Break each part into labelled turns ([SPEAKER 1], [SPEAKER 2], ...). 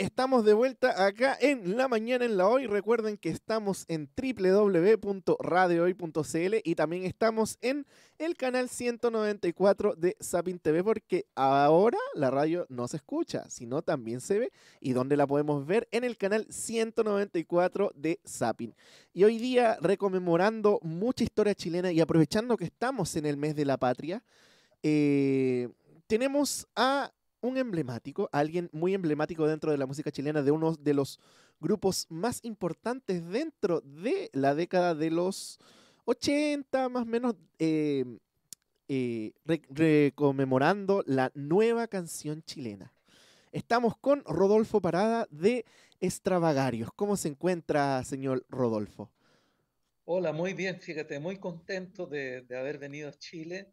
[SPEAKER 1] Estamos de vuelta acá en La Mañana en la Hoy. Recuerden que estamos en www.radiohoy.cl y también estamos en el canal 194 de Sapin TV porque ahora la radio no se escucha, sino también se ve y donde la podemos ver en el canal 194 de Sapin. Y hoy día recomemorando mucha historia chilena y aprovechando que estamos en el mes de la patria, eh, tenemos a un emblemático, alguien muy emblemático dentro de la música chilena, de uno de los grupos más importantes dentro de la década de los 80, más o menos, eh, eh, recomemorando la nueva canción chilena. Estamos con Rodolfo Parada de Extravagarios. ¿Cómo se encuentra, señor Rodolfo?
[SPEAKER 2] Hola, muy bien, fíjate, muy contento de haber venido a Chile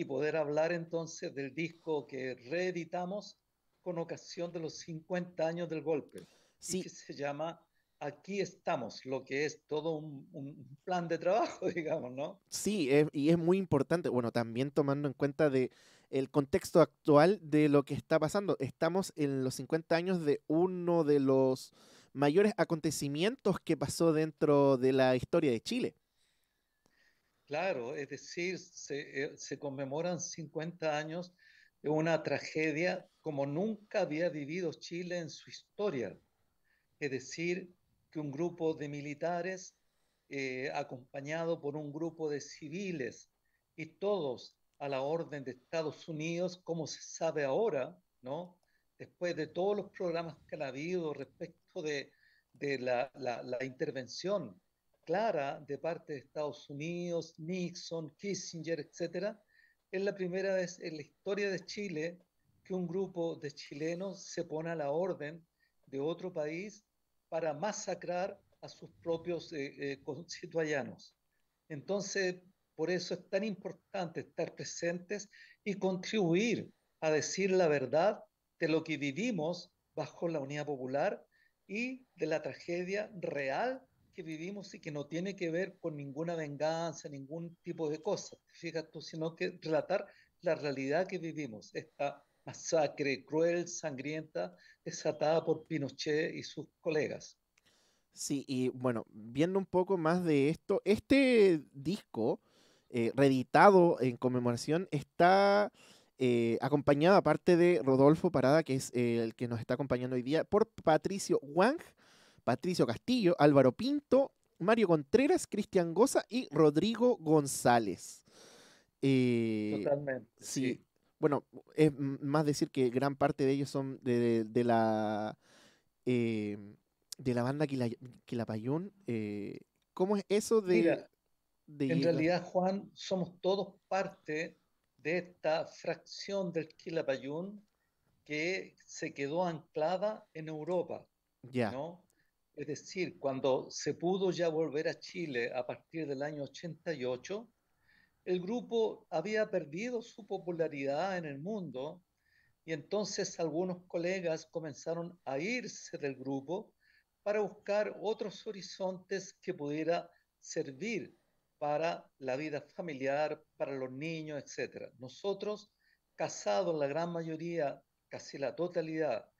[SPEAKER 2] y poder hablar entonces del disco que reeditamos con ocasión de los 50 años del golpe, sí. se llama Aquí estamos, lo que es todo un, plan de trabajo, digamos, ¿no?
[SPEAKER 1] Sí, y es muy importante, bueno, también tomando en cuenta de el contexto actual de lo que está pasando. Estamos en los 50 años de uno de los mayores acontecimientos que pasó dentro de la historia de Chile.
[SPEAKER 2] Claro, es decir, se, eh, conmemoran 50 años de una tragedia como nunca había vivido Chile en su historia. Es decir, que un grupo de militares eh, acompañado por un grupo de civiles y todos a la orden de Estados Unidos, como se sabe ahora, ¿no? Después de todos los programas que ha habido respecto de, la intervención clara de parte de Estados Unidos, Nixon, Kissinger, etcétera, es la primera vez en la historia de Chile que un grupo de chilenos se pone a la orden de otro país para masacrar a sus propios eh, eh Entonces, por eso es tan importante estar presentes y contribuir a decir la verdad de lo que vivimos bajo la Unidad Popular y de la tragedia real que vivimos y que no tiene que ver con ninguna venganza, ningún tipo de cosa, fíjate tú, sino que relatar la realidad que vivimos, esta masacre cruel, sangrienta, desatada por Pinochet y sus colegas. Sí, y bueno, viendo
[SPEAKER 1] un poco más de esto, este disco, eh, reeditado en conmemoración, está eh, acompañado, aparte de Rodolfo Parada, que es el que nos está acompañando hoy día, por Patricio Wang, Patricio Castillo, Álvaro Pinto, Mario Contreras, Cristian Goza y Rodrigo González. Eh, Totalmente. Sí. Bueno, es más decir que gran parte de ellos son de, la em, de la banda Quilapayún. Eh,
[SPEAKER 2] ¿Cómo es eso de,
[SPEAKER 1] de En realidad,
[SPEAKER 2] Juan, somos todos parte de esta fracción del Quilapayún que se quedó anclada en Europa. Ya. ¿no? Es decir, cuando se pudo ya volver a Chile a partir del año 88, el grupo había perdido su popularidad en el mundo y entonces algunos colegas comenzaron a irse del grupo para buscar otros horizontes que pudiera servir para la vida familiar, para los niños, etc. Nosotros, casados la gran mayoría, casi la totalidad,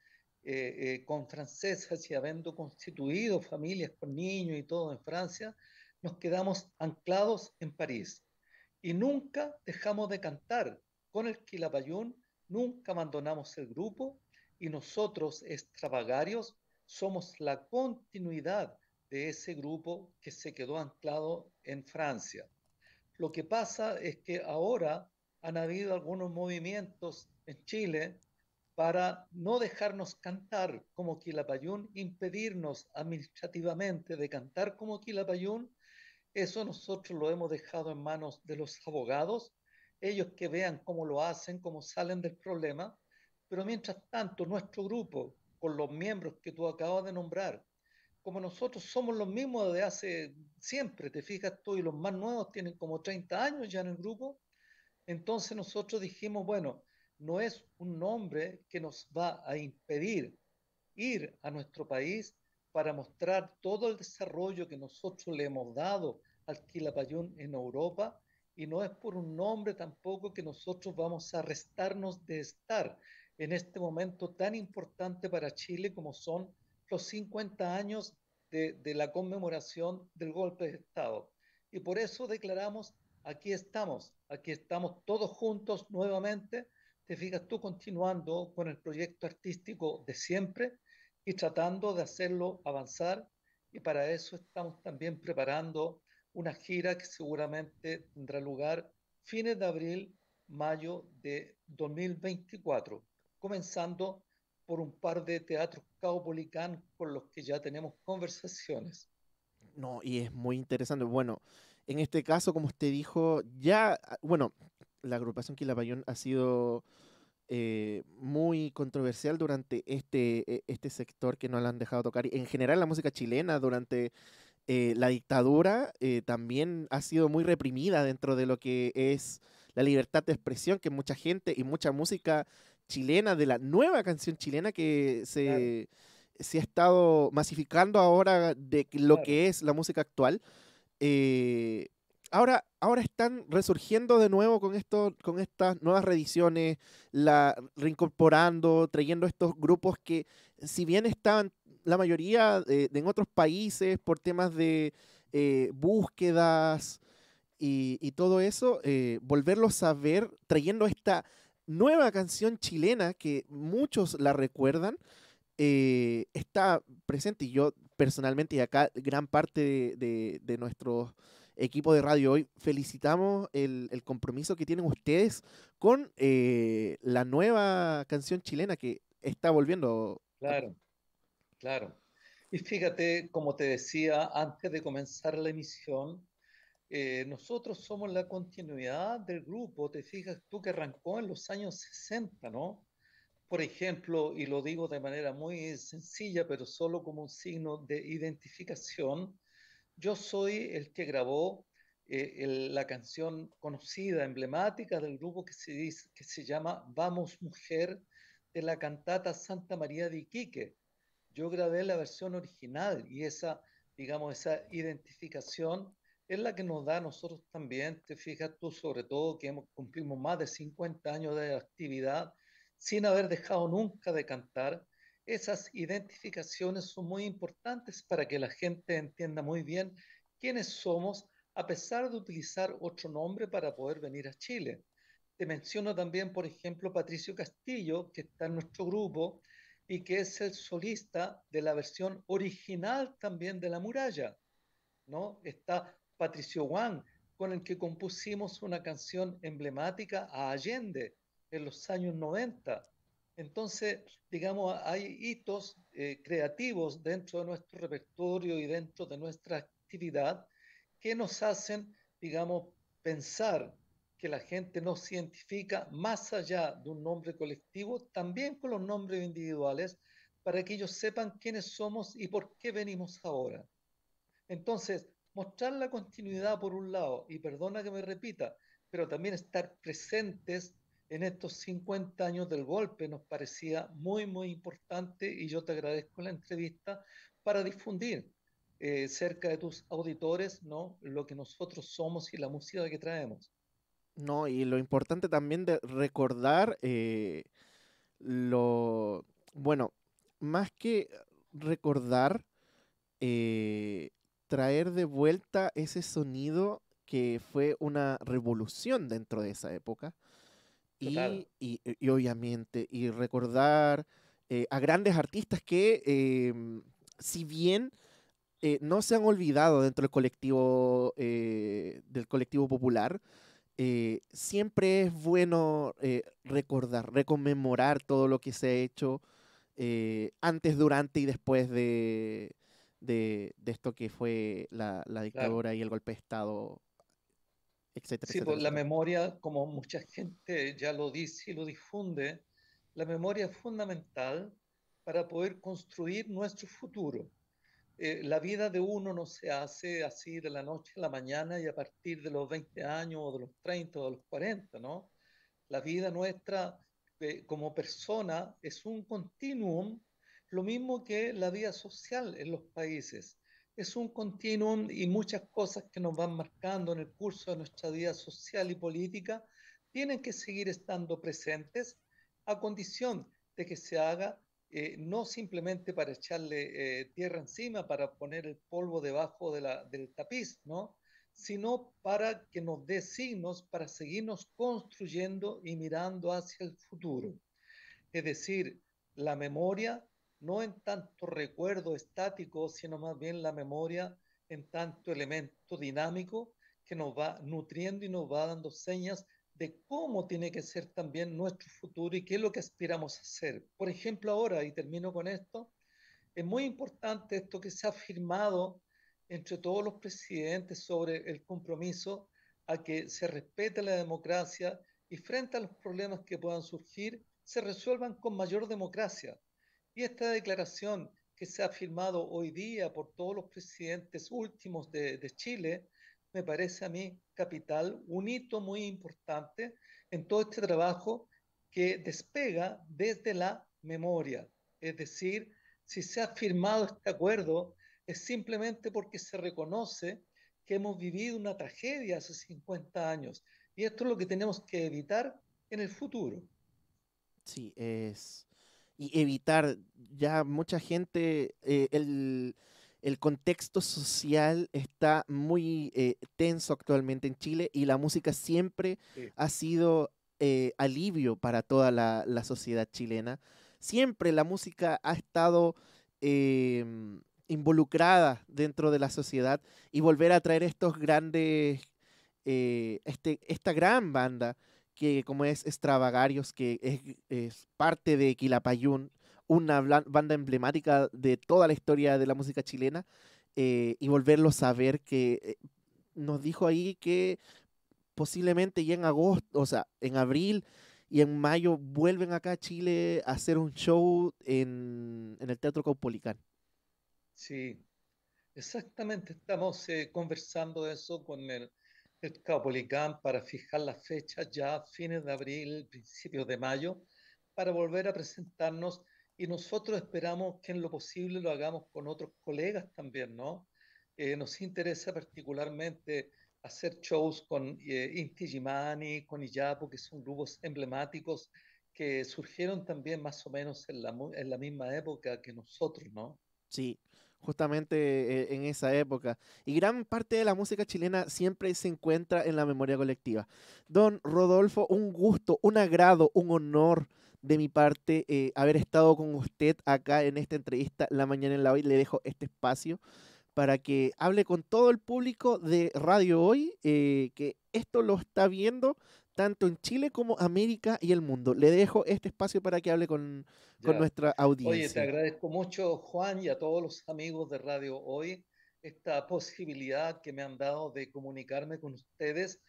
[SPEAKER 2] eh, eh, con francesas y habiendo constituido familias con niños y todo en Francia, nos quedamos anclados en París y nunca dejamos de cantar con el Quilapayún, nunca abandonamos el grupo y nosotros, extravagarios, somos la continuidad de ese grupo que se quedó anclado en Francia. Lo que pasa es que ahora han habido algunos movimientos en Chile para no dejarnos cantar como Quilapayún, impedirnos administrativamente de cantar como Quilapayún, eso nosotros lo hemos dejado en manos de los abogados, ellos que vean cómo lo hacen, cómo salen del problema, pero mientras tanto nuestro grupo, con los miembros que tú acabas de nombrar, como nosotros somos los mismos de hace siempre, te fijas tú, y los más nuevos tienen como 30 años ya en el grupo, entonces nosotros dijimos, bueno, no es un nombre que nos va a impedir ir a nuestro país para mostrar todo el desarrollo que nosotros le hemos dado al Quilapayún en Europa y no es por un nombre tampoco que nosotros vamos a restarnos de estar en este momento tan importante para Chile como son los 50 años de, de la conmemoración del golpe de Estado. Y por eso declaramos, aquí estamos, aquí estamos todos juntos nuevamente te fijas tú continuando con el proyecto artístico de siempre y tratando de hacerlo avanzar. Y para eso estamos también preparando una gira que seguramente tendrá lugar fines de abril, mayo de 2024, comenzando por un par de teatros caupolicán con los que ya tenemos conversaciones.
[SPEAKER 1] No, y es muy interesante. Bueno, en este caso, como usted dijo, ya, ah, bueno, la agrupación Quilapayún ha sido eh, muy controversial durante este, e, este sector que no la han dejado tocar. En general, la música chilena durante eh, la dictadura eh, también ha sido muy reprimida dentro de lo que es la libertad de expresión, que mucha gente y mucha música chilena, de la nueva canción chilena que se, se ha estado masificando ahora de lo que es la música actual, ahora, ahora están resurgiendo de nuevo con, esto, con estas nuevas reediciones, la, reincorporando, trayendo estos grupos que, si bien estaban la mayoría en otros países por temas de eh, búsquedas y, todo eso, eh, volverlos a ver trayendo esta nueva canción chilena que muchos la recuerdan. Eh, está presente y yo personalmente y acá gran parte de nuestros equipo de Radio Hoy, felicitamos el, el compromiso que tienen ustedes con eh, la nueva canción chilena que está volviendo.
[SPEAKER 2] Claro, claro. Y fíjate, como te decía antes de comenzar la emisión, eh, nosotros somos la continuidad del grupo, te fijas tú que arrancó en los años 60, ¿no? Por ejemplo, y lo digo de manera muy sencilla, pero solo como un signo de identificación, yo soy el que grabó eh, la canción conocida, emblemática del grupo que se, dice, que se llama Vamos Mujer de la cantata Santa María de Iquique. Yo grabé la versión original y esa, digamos, esa identificación es la que nos da a nosotros también, te fijas tú sobre todo que hemos, cumplimos más de 50 años de actividad sin haber dejado nunca de cantar esas identificaciones son muy importantes para que la gente entienda muy bien quiénes somos, a pesar de utilizar otro nombre para poder venir a Chile. Te menciono también, por ejemplo, Patricio Castillo, que está en nuestro grupo y que es el solista de la versión original también de La Muralla. ¿no? Está Patricio Juan, con el que compusimos una canción emblemática a Allende en los años 90. Entonces, digamos, hay hitos eh, creativos dentro de nuestro repertorio y dentro de nuestra actividad que nos hacen, digamos, pensar que la gente nos identifica más allá de un nombre colectivo, también con los nombres individuales, para que ellos sepan quiénes somos y por qué venimos ahora. Entonces, mostrar la continuidad por un lado, y perdona que me repita, pero también estar presentes en estos 50 años del golpe. Nos parecía muy, muy importante y yo te agradezco la entrevista para difundir eh, cerca de tus auditores ¿no? lo que nosotros somos y la música que traemos.
[SPEAKER 1] No, y lo importante también de recordar eh, lo. Bueno, más que recordar, eh, traer de vuelta ese sonido que fue una revolución dentro de esa época y, obviamente, y recordar eh, a grandes artistas que, em, si bien eh, no se han olvidado dentro del colectivo, eh, del colectivo popular, siempre es bueno recordar, reconmemorar todo lo que se ha hecho antes, durante y después de, esto que fue la, dictadura y el golpe de Estado Sí, pues la
[SPEAKER 2] memoria, como mucha gente ya lo dice y lo difunde, la memoria es fundamental para poder construir nuestro futuro. Eh, la vida de uno no se hace así de la noche a la mañana y a partir de los 20 años o de los 30 o de los 40, ¿no? La vida nuestra eh, como persona es un continuum, lo mismo que la vida social en los países es un continuum y muchas cosas que nos van marcando en el curso de nuestra vida social y política tienen que seguir estando presentes a condición de que se haga eh, no simplemente para echarle eh, tierra encima, para poner el polvo debajo de la, del tapiz, ¿no? sino para que nos dé signos para seguirnos construyendo y mirando hacia el futuro. Es decir, la memoria no en tanto recuerdo estático, sino más bien la memoria en tanto elemento dinámico que nos va nutriendo y nos va dando señas de cómo tiene que ser también nuestro futuro y qué es lo que aspiramos a hacer. Por ejemplo, ahora, y termino con esto, es muy importante esto que se ha firmado entre todos los presidentes sobre el compromiso a que se respete la democracia y frente a los problemas que puedan surgir, se resuelvan con mayor democracia. Y esta declaración que se ha firmado hoy día por todos los presidentes últimos de, Chile, me parece a mí capital, un hito muy importante en todo este trabajo que despega desde la memoria. Es decir, si se ha firmado este acuerdo es simplemente porque se reconoce que hemos vivido una tragedia hace 50 años y esto es lo que tenemos que evitar en el futuro.
[SPEAKER 1] Sí, es y evitar ya mucha gente, eh, el, contexto social está muy eh, tenso actualmente en Chile y la música siempre ha sido eh, alivio para toda la, sociedad chilena. Siempre la música ha estado em, involucrada dentro de la sociedad y volver a traer estos grandes, este, esta gran banda que como es Extravagarios, que es, parte de Quilapayún, una banda emblemática de toda la historia de la música chilena, eh, y volverlos a ver, que eh, nos dijo ahí que posiblemente ya en agosto, o sea, en abril y en mayo vuelven acá a Chile a hacer un show en, el Teatro Caupolicán.
[SPEAKER 2] Sí, exactamente, estamos eh, conversando de eso con el el Caupolicán para fijar la fecha ya a fines de abril, principios de mayo, para volver a presentarnos y nosotros esperamos que en lo posible lo hagamos con otros colegas también, ¿no? Eh, nos interesa particularmente hacer shows con eh, Inti Gimani, con Iyapo, que son grupos emblemáticos que surgieron también más o menos en la, en la misma época que nosotros, ¿no?
[SPEAKER 1] Sí, justamente eh, en esa época. Y gran parte de la música chilena siempre se encuentra en la memoria colectiva. Don Rodolfo, un gusto, un agrado, un honor de mi parte eh, haber estado con usted acá en esta entrevista La Mañana en la Hoy. Le dejo este espacio para que hable con todo el público de Radio Hoy, eh, que esto lo está viendo tanto en Chile como América y el mundo. Le dejo este espacio para que hable con, con nuestra audiencia. Oye, te agradezco
[SPEAKER 2] mucho, Juan, y a todos los amigos de Radio Hoy esta posibilidad que me han dado de comunicarme con ustedes.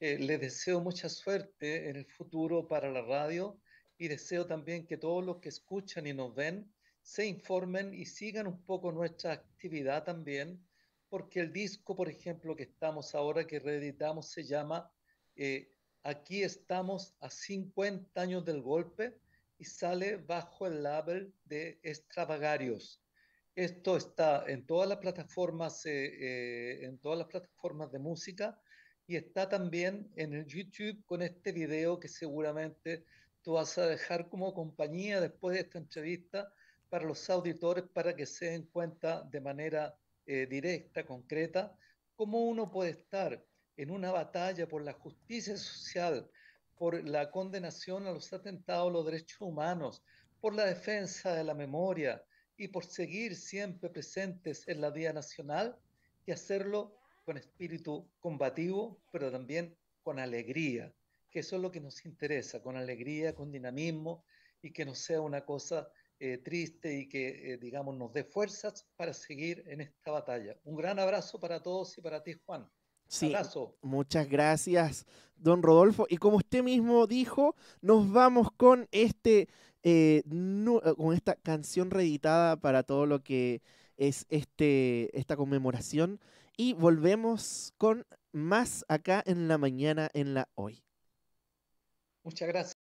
[SPEAKER 2] Eh, les deseo mucha suerte en el futuro para la radio y deseo también que todos los que escuchan y nos ven se informen y sigan un poco nuestra actividad también, porque el disco, por ejemplo, que estamos ahora, que reeditamos, se llama... Eh, Aquí estamos a 50 años del golpe y sale bajo el label de Extravagarios. Esto está en todas las plataformas, eh, eh, en todas las plataformas de música y está también en el YouTube con este video que seguramente tú vas a dejar como compañía después de esta entrevista para los auditores para que se den cuenta de manera eh, directa, concreta, cómo uno puede estar en una batalla por la justicia social, por la condenación a los atentados a los derechos humanos, por la defensa de la memoria y por seguir siempre presentes en la Día Nacional y hacerlo con espíritu combativo, pero también con alegría, que eso es lo que nos interesa, con alegría, con dinamismo y que no sea una cosa eh, triste y que, eh, digamos, nos dé fuerzas para seguir en esta batalla. Un gran abrazo para todos y para ti, Juan
[SPEAKER 1] muchas gracias, don Rodolfo. Y como usted mismo dijo, nos vamos con este eh, eh, con esta canción reeditada para todo lo que es este, esta conmemoración. Y volvemos con más acá en la mañana, en la hoy.
[SPEAKER 2] Muchas gracias.